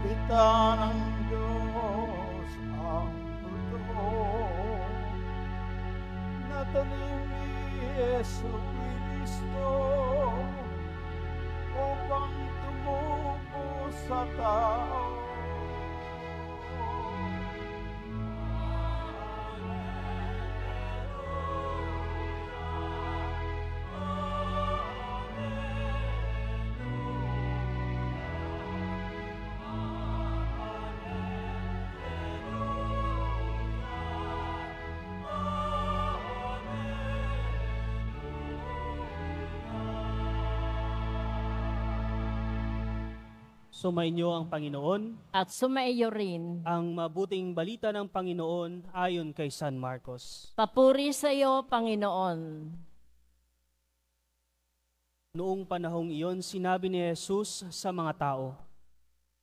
salita ng Diyos ang totoo Natanim ni Yesu Cristo upang tumubo sa tao Sumainyo ang Panginoon at sumaiyo rin ang mabuting balita ng Panginoon ayon kay San Marcos. Papuri sa iyo, Panginoon. Noong panahong iyon, sinabi ni Jesus sa mga tao,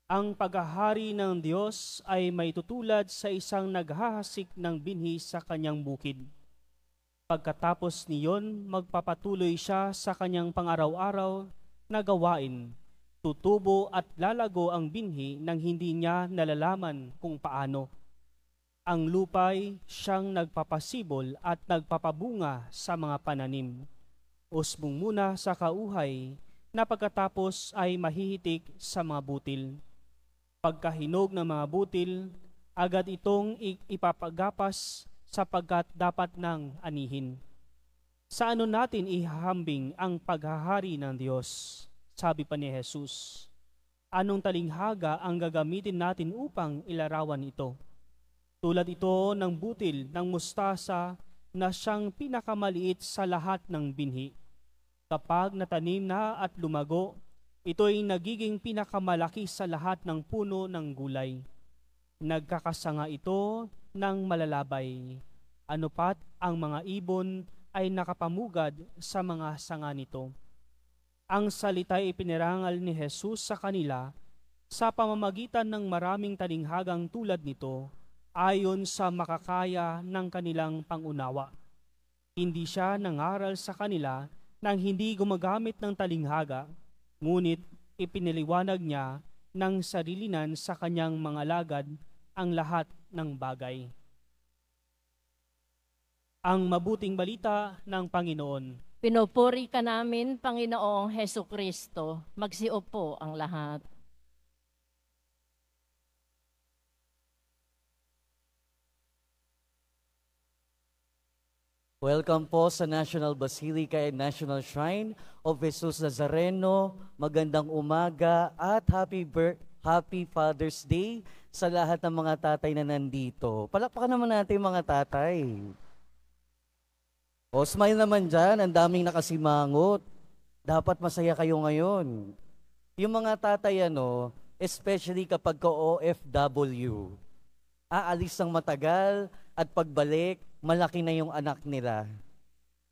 Ang paghahari ng Diyos ay may tutulad sa isang naghahasik ng binhi sa kanyang bukid. Pagkatapos niyon, magpapatuloy siya sa kanyang pangaraw-araw na gawain tutubo at lalago ang binhi nang hindi niya nalalaman kung paano. Ang lupay siyang nagpapasibol at nagpapabunga sa mga pananim. Usbong muna sa kauhay na pagkatapos ay mahihitik sa mga butil. Pagkahinog ng mga butil, agad itong ipapagapas sapagkat dapat nang anihin. Sa ano natin ihahambing ang paghahari ng Diyos? Sabi pa ni Jesus, anong talinghaga ang gagamitin natin upang ilarawan ito? Tulad ito ng butil ng mustasa na siyang pinakamaliit sa lahat ng binhi. Kapag natanim na at lumago, ito'y nagiging pinakamalaki sa lahat ng puno ng gulay. Nagkakasanga ito ng malalabay. Ano pat ang mga ibon ay nakapamugad sa mga sanga nito. Ang salita ipinirangal ni Jesus sa kanila sa pamamagitan ng maraming talinghagang tulad nito ayon sa makakaya ng kanilang pangunawa. Hindi siya nangaral sa kanila nang hindi gumagamit ng talinghaga, ngunit ipiniliwanag niya ng sarilinan sa kanyang mga lagad ang lahat ng bagay. Ang mabuting balita ng Panginoon. Pinupuri ka namin, Panginoong Heso Kristo. Magsiupo ang lahat. Welcome po sa National Basilica and National Shrine of Jesus Nazareno. Magandang umaga at happy birth, Happy Father's Day sa lahat ng mga tatay na nandito. Palakpakan naman natin mga tatay. O, smile naman dyan. Ang daming nakasimangot. Dapat masaya kayo ngayon. Yung mga tatay, ano, especially kapag ka OFW, aalis ng matagal at pagbalik, malaki na yung anak nila.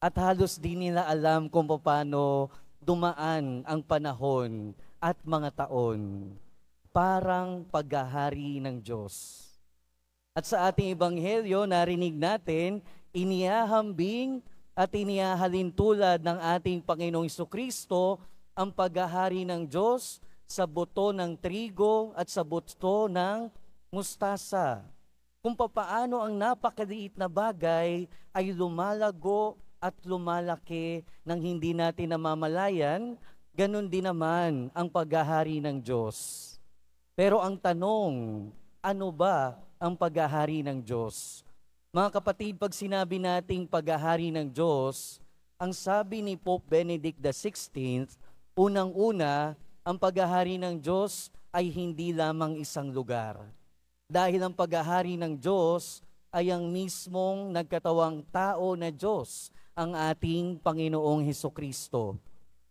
At halos di nila alam kung paano dumaan ang panahon at mga taon. Parang paghahari ng Diyos. At sa ating ebanghelyo, narinig natin, inihahambing at inihahalin tulad ng ating Panginoong Kristo ang paghahari ng Diyos sa buto ng trigo at sa buto ng mustasa. Kung papaano ang napakaliit na bagay ay lumalago at lumalaki ng hindi natin namamalayan, ganun din naman ang paghahari ng Diyos. Pero ang tanong, ano ba ang paghahari ng Diyos? Mga kapatid, pag sinabi nating paghahari ng Diyos, ang sabi ni Pope Benedict XVI, unang-una, ang paghahari ng Diyos ay hindi lamang isang lugar. Dahil ang paghahari ng Diyos ay ang mismong nagkatawang tao na Diyos, ang ating Panginoong Heso Kristo.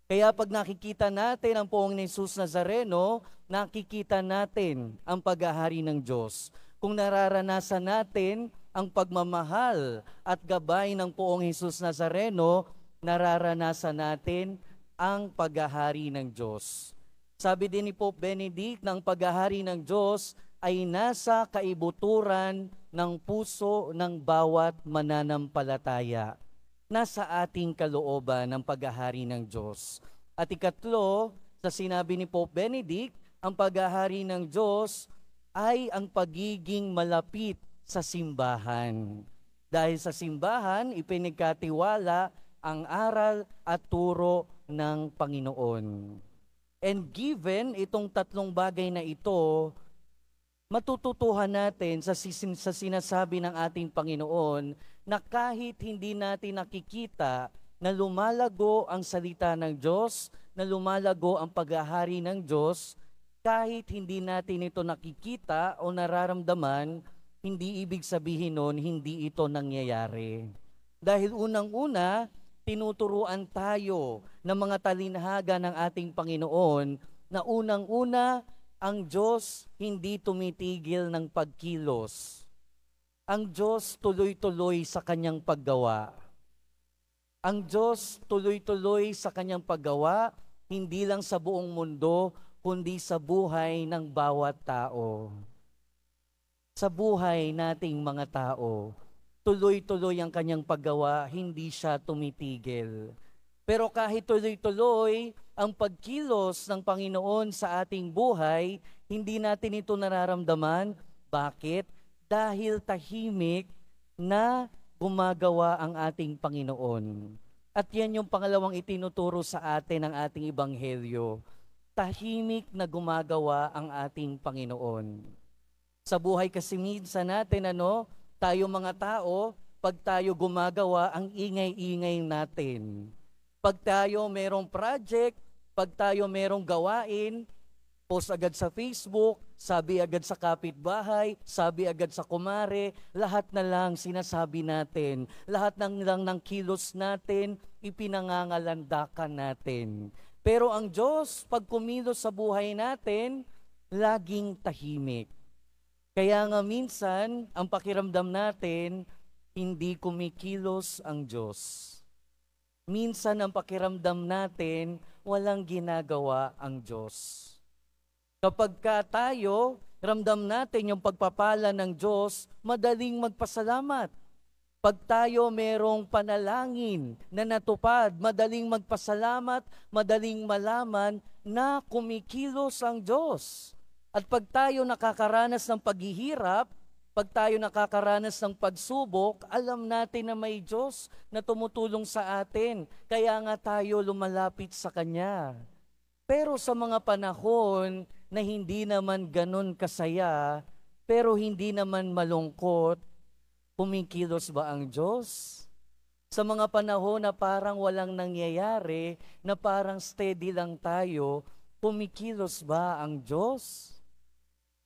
Kaya pag nakikita natin ang poong ni Jesus Nazareno, nakikita natin ang paghahari ng Diyos. Kung nararanasan natin ang pagmamahal at gabay ng poong Hesus Nazareno, nararanasan natin ang paghahari ng Diyos. Sabi din ni Pope Benedict na paghahari ng Diyos ay nasa kaibuturan ng puso ng bawat mananampalataya. Nasa ating kalooban ng paghahari ng Diyos. At ikatlo, sa sinabi ni Pope Benedict, ang paghahari ng Diyos ay ang pagiging malapit sa simbahan. Dahil sa simbahan, ipinagkatiwala ang aral at turo ng Panginoon. And given itong tatlong bagay na ito, matututuhan natin sa, sisin, sa sinasabi ng ating Panginoon na kahit hindi natin nakikita na lumalago ang salita ng Diyos, na lumalago ang paghahari ng Diyos, kahit hindi natin ito nakikita o nararamdaman, hindi ibig sabihin noon hindi ito nangyayari. Dahil unang-una, tinuturuan tayo ng mga talinhaga ng ating Panginoon na unang-una, ang Diyos hindi tumitigil ng pagkilos. Ang Diyos tuloy-tuloy sa kanyang paggawa. Ang Diyos tuloy-tuloy sa kanyang paggawa, hindi lang sa buong mundo, kundi sa buhay ng bawat tao sa buhay nating mga tao. Tuloy-tuloy ang kanyang paggawa, hindi siya tumitigil. Pero kahit tuloy-tuloy ang pagkilos ng Panginoon sa ating buhay, hindi natin ito nararamdaman. Bakit? Dahil tahimik na gumagawa ang ating Panginoon. At yan yung pangalawang itinuturo sa atin ng ating Ibanghelyo. Tahimik na gumagawa ang ating Panginoon. Sa buhay kasi minsan natin, ano, tayo mga tao, pag tayo gumagawa, ang ingay-ingay natin. Pag tayo merong project, pag tayo merong gawain, post agad sa Facebook, sabi agad sa kapitbahay, sabi agad sa kumare, lahat na lang sinasabi natin, lahat ng lang ng kilos natin, ipinangangalandakan natin. Pero ang Diyos, pag kumilos sa buhay natin, laging tahimik. Kaya nga minsan, ang pakiramdam natin, hindi kumikilos ang Diyos. Minsan ang pakiramdam natin, walang ginagawa ang Diyos. Kapag ka tayo, ramdam natin yung pagpapala ng Diyos, madaling magpasalamat. Pag tayo merong panalangin na natupad, madaling magpasalamat, madaling malaman na kumikilos ang Diyos. At pag tayo nakakaranas ng paghihirap, pag tayo nakakaranas ng pagsubok, alam natin na may Diyos na tumutulong sa atin. Kaya nga tayo lumalapit sa Kanya. Pero sa mga panahon na hindi naman ganun kasaya, pero hindi naman malungkot, kumikilos ba ang Diyos? Sa mga panahon na parang walang nangyayari, na parang steady lang tayo, kumikilos ba ang Diyos?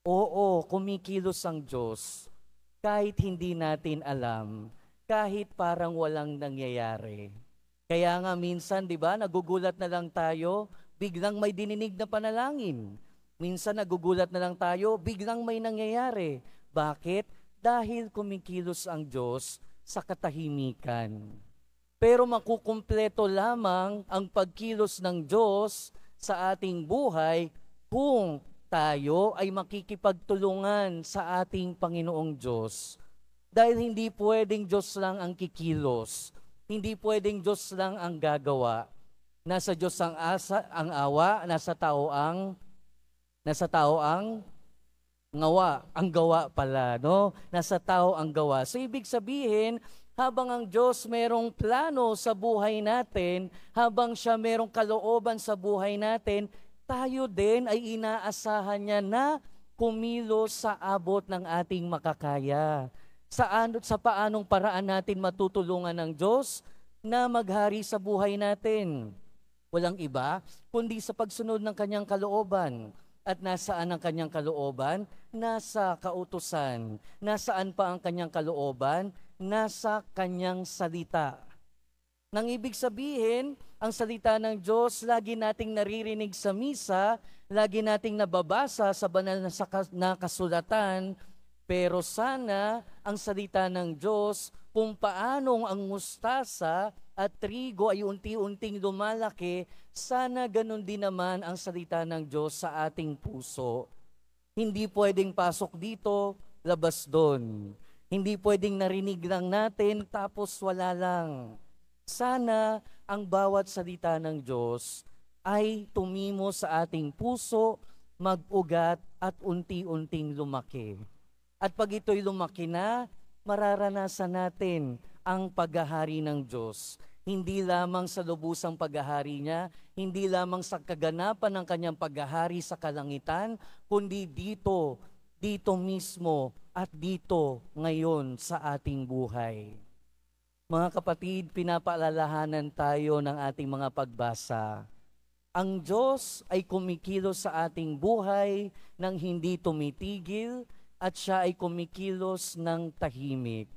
Oo, kumikilos ang Diyos kahit hindi natin alam, kahit parang walang nangyayari. Kaya nga minsan, di ba, nagugulat na lang tayo, biglang may dininig na panalangin. Minsan nagugulat na lang tayo, biglang may nangyayari. Bakit? Dahil kumikilos ang Diyos sa katahimikan. Pero makukumpleto lamang ang pagkilos ng Diyos sa ating buhay kung tayo ay makikipagtulungan sa ating Panginoong Diyos. Dahil hindi pwedeng Diyos lang ang kikilos. Hindi pwedeng Diyos lang ang gagawa. Nasa Diyos ang asa, ang awa, nasa tao ang nasa tao ang ngawa, ang gawa pala, no? Nasa tao ang gawa. So ibig sabihin, habang ang Diyos merong plano sa buhay natin, habang siya merong kalooban sa buhay natin, tayo din ay inaasahan niya na kumilos sa abot ng ating makakaya. Sa, ano, sa paanong paraan natin matutulungan ng Diyos na maghari sa buhay natin. Walang iba, kundi sa pagsunod ng kanyang kalooban. At nasaan ang kanyang kalooban? Nasa kautusan. Nasaan pa ang kanyang kalooban? Nasa kanyang salita. Nang ibig sabihin, ang salita ng Diyos, lagi nating naririnig sa misa, lagi nating nababasa sa banal na, sakas, na kasulatan, pero sana ang salita ng Diyos kung paanong ang mustasa at trigo ay unti-unting lumalaki, sana ganun din naman ang salita ng Diyos sa ating puso. Hindi pwedeng pasok dito, labas doon. Hindi pwedeng narinig lang natin, tapos wala lang. Sana ang bawat salita ng Diyos ay tumimo sa ating puso, mag-ugat at unti-unting lumaki. At pag ito'y lumaki na, mararanasan natin ang paghahari ng Diyos. Hindi lamang sa lubusang paghahari niya, hindi lamang sa kaganapan ng kanyang paghahari sa kalangitan, kundi dito, dito mismo at dito ngayon sa ating buhay. Mga kapatid, pinapaalalahanan tayo ng ating mga pagbasa. Ang Diyos ay kumikilos sa ating buhay nang hindi tumitigil at siya ay kumikilos ng tahimik.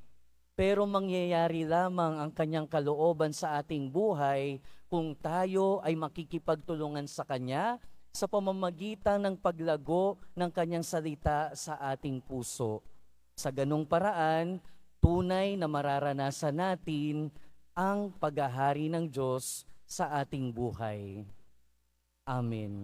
Pero mangyayari lamang ang kanyang kalooban sa ating buhay kung tayo ay makikipagtulungan sa kanya sa pamamagitan ng paglago ng kanyang salita sa ating puso. Sa ganong paraan, tunay na mararanasan natin ang paghahari ng Diyos sa ating buhay. Amen.